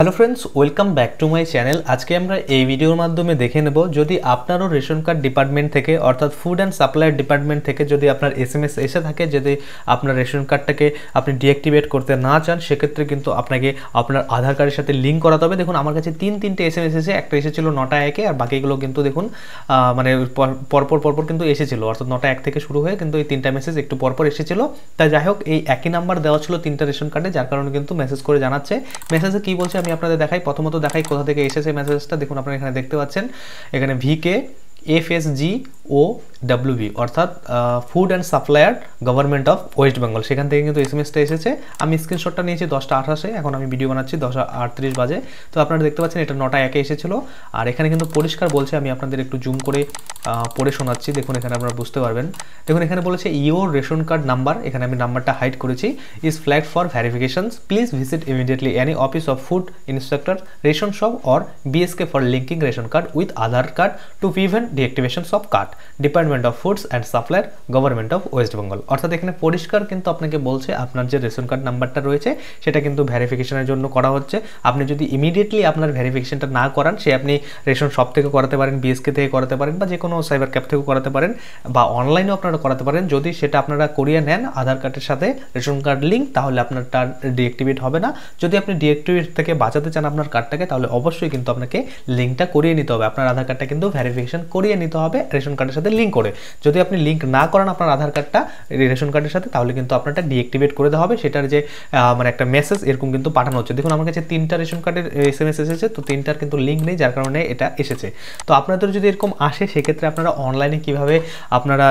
hello friends welcome back to my channel আজকে আমরা এই ভিডিওর মাধ্যমে দেখে নেব যদি আপনারও রেশন কার্ড ডিপার্টমেন্ট থেকে অর্থাৎ ফুড অ্যান্ড সাপ্লায়ার ডিপার্টমেন্ট থেকে যদি আপনার এস এম এস এসে থাকে যদি আপনার রেশন কার্ডটাকে আপনি ডিঅ্যাক্টিভেট করতে না চান সেক্ষেত্রে কিন্তু আপনাকে আপনার আধার কার্ডের সাথে লিঙ্ক করাতে হবে দেখুন আমার কাছে তিন তিনটে এস এম এস এসে একটা এসেছিলো নটা একে আর বাকিগুলো কিন্তু দেখুন মানে পরপর পরপর কিন্তু এসেছিলো অর্থাৎ নটা এক থেকে শুরু হয়ে কিন্তু এই তিনটা মেসেজ একটু পরপর এসেছিলো তাই যাই হোক এই একই নাম্বার দেওয়া ছিল তিনটা রেশন কার্ডে যার কারণে কিন্তু মেসেজ করে জানাচ্ছে মেসেজে কী বলছে আমি আপনাদের দেখাই প্রথমত দেখাই কোথা থেকে এসেছে মেসেজটা দেখুন আপনারা এখানে দেখতে পাচ্ছেন এখানে ভিকে এফ এস জি ও অর্থাৎ food and supplier government of West Bengal সেখান থেকে কিন্তু এস এম এসটা এসেছে আমি স্ক্রিনশটটা নিয়েছি দশটা আঠাশে এখন আমি ভিডিও বানাচ্ছি দশটা আটত্রিশ বাজে তো আপনারা দেখতে পাচ্ছেন এটা নটা একে এসেছিলো আর এখানে কিন্তু পরিষ্কার বলছে আমি আপনাদের একটু জুম করে পড়ে শোনাচ্ছি দেখুন এখানে আপনারা বুঝতে পারবেন দেখুন এখানে বলেছে ইওর রেশন কার্ড নাম্বার এখানে আমি নাম্বারটা হাইড করেছি is flag for verifications please visit immediately any office of food inspector ration shop or BSK for linking ration card with Aadhaar card to prevent deactivation of cut department of foods and supplier government of West Bengal অর্থাৎ এখানে পরিষ্কার কিন্তু আপনাকে বলছে আপনার যে ration card নাম্বারটা রয়েছে সেটা কিন্তু ভ্যারিফিকেশনের জন্য করা হচ্ছে আপনি যদি ইমিডিয়েটলি আপনার ভ্যারিফিকেশনটা না করান সে আপনি রেশন শপ থেকে করাতে পারেন বিএসকে থেকে করাতে পারেন বা যে কোনো সাইবার ক্যাব থেকেও করাতে পারেন বা অনলাইনেও আপনারা করাতে পারেন যদি সেটা আপনারা করিয়ে নেন আধার কার্ডের সাথে রেশন কার্ড লিঙ্ক তাহলে আপনার তার ডিঅ্যাক্টিভেট হবে না যদি আপনি ডিঅ্যাক্টিভেট থেকে বাঁচাতে চান আপনার কার্ডটাকে তাহলে অবশ্যই কিন্তু আপনাকে লিঙ্কটা করিয়ে নিতে হবে আপনার আধার কার্ডটা কিন্তু ভ্যারিফিকেশন করে করিয়ে নিতে হবে রেশন কার্ডের সাথে লিঙ্ক করে যদি আপনি লিঙ্ক না করেন আপনার আধার কার্ডটা রেশন কার্ডের সাথে তাহলে কিন্তু আপনারটা ডিঅ্যাক্টিভেট করে দেওয়া হবে সেটার যে মানে একটা মেসেজ এরকম কিন্তু পাঠানো হচ্ছে দেখুন আমার কাছে তিনটা রেশন কার্ডের এস এম এস এসেছে তো তিনটার কিন্তু লিঙ্ক নেই যার কারণে এটা এসেছে তো আপনাদের যদি এরকম আসে সেক্ষেত্রে আপনারা অনলাইনে কিভাবে আপনারা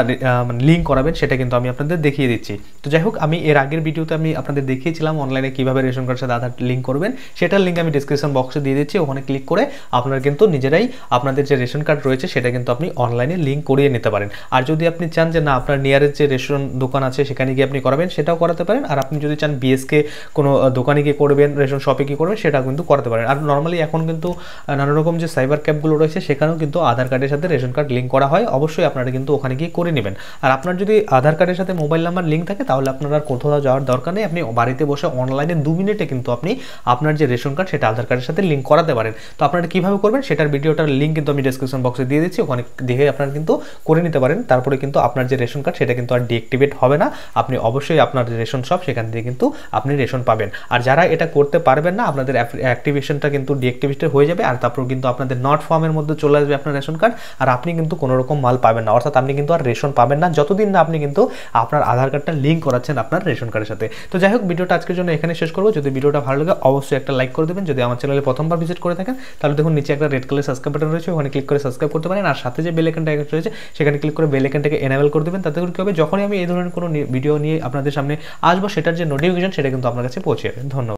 লিঙ্ক মানে করাবেন সেটা কিন্তু আমি আপনাদের দেখিয়ে দিচ্ছি তো যাই হোক আমি এর আগের ভিডিওতে আমি আপনাদের দেখিয়েছিলাম অনলাইনে কিভাবে রেশন কার্ডের সাথে আধার লিঙ্ক করবেন সেটার লিঙ্ক আমি ডিসক্রিপশন বক্সে দিয়ে দিচ্ছি ওখানে ক্লিক করে আপনারা কিন্তু নিজেরাই আপনাদের যে রেশন কার্ড রয়েছে সেটা কিন্তু কিন্তু আপনি অনলাইনে লিঙ্ক করিয়ে নিতে পারেন আর যদি আপনি চান যে না আপনার নিয়ারেস্ট যে রেস্টুরেন্ট দোকান আছে সেখানে গিয়ে আপনি করাবেন সেটাও করাতে পারেন আর আপনি যদি চান বিএসকে কোনো দোকানে গিয়ে করবেন রেস্টুরেন্ট শপে গিয়ে করবেন সেটাও কিন্তু করাতে পারেন আর নর্মালি এখন কিন্তু নানা রকম যে সাইবার ক্যাবগুলো রয়েছে সেখানেও কিন্তু আধার কার্ডের সাথে রেশন কার্ড লিঙ্ক করা হয় অবশ্যই আপনারা কিন্তু ওখানে গিয়ে করে নেবেন আর আপনার যদি আধার কার্ডের সাথে মোবাইল নাম্বার লিঙ্ক থাকে তাহলে আপনার আর কোথাও যাওয়ার দরকার নেই আপনি বাড়িতে বসে অনলাইনে দু মিনিটে কিন্তু আপনি আপনার যে রেশন কার্ড সেটা আধার কার্ডের সাথে লিঙ্ক করাতে পারেন তো আপনারা কীভাবে করবেন সেটার ভিডিওটার লিঙ্ক কিন্তু আমি ডিসক্রিপশন বক্সে দিয়ে দিচ্ছি ওখানে দেখে আপনারা কিন্তু করে নিতে পারেন তারপরে কিন্তু আপনার যে রেশন কার্ড সেটা কিন্তু আর ডিঅ্যাক্টিভেট হবে না আপনি অবশ্যই আপনার রেশন সব সেখান থেকে কিন্তু আপনি রেশন পাবেন আর যারা এটা করতে পারবেন না আপনাদের অ্যাক্টিভেশনটা কিন্তু ডিঅ্যাক্টিভেটেড হয়ে যাবে আর তারপর কিন্তু আপনাদের নট ফর্মের মধ্যে চলে আসবে আপনার রেশন কার্ড আর আপনি কিন্তু কোনো রকম মাল পাবেন না অর্থাৎ আপনি কিন্তু আর রেশন পাবেন না যতদিন না আপনি কিন্তু আপনার আধার কার্ডটা লিঙ্ক করাচ্ছেন আপনার রেশন কার্ডের সাথে তো যাই হোক ভিডিওটা আজকের জন্য এখানে শেষ করবো যদি ভিডিওটা ভালো লাগে অবশ্যই একটা লাইক করে দেবেন যদি আমার চ্যানেলে প্রথমবার ভিজিট করে থাকেন তাহলে দেখুন নিচে একটা রেড কালার সাবস্ক্রাইব বাটন রয়েছে ওখানে ক্লিক করে সাবস্ক্রাইব করতে পারেন আর সাথে যে টাইগার রয়েছে সেখানে ক্লিক করে বেলেকানটাকে এনাবেল করে দেবেন তাতে করে হবে যখনই আমি এই ধরনের কোনো ভিডিও নিয়ে আপনাদের সামনে আসবো সেটার যে নোটিফিকেশন সেটা কিন্তু আপনার কাছে পৌঁছে যাবে ধন্যবাদ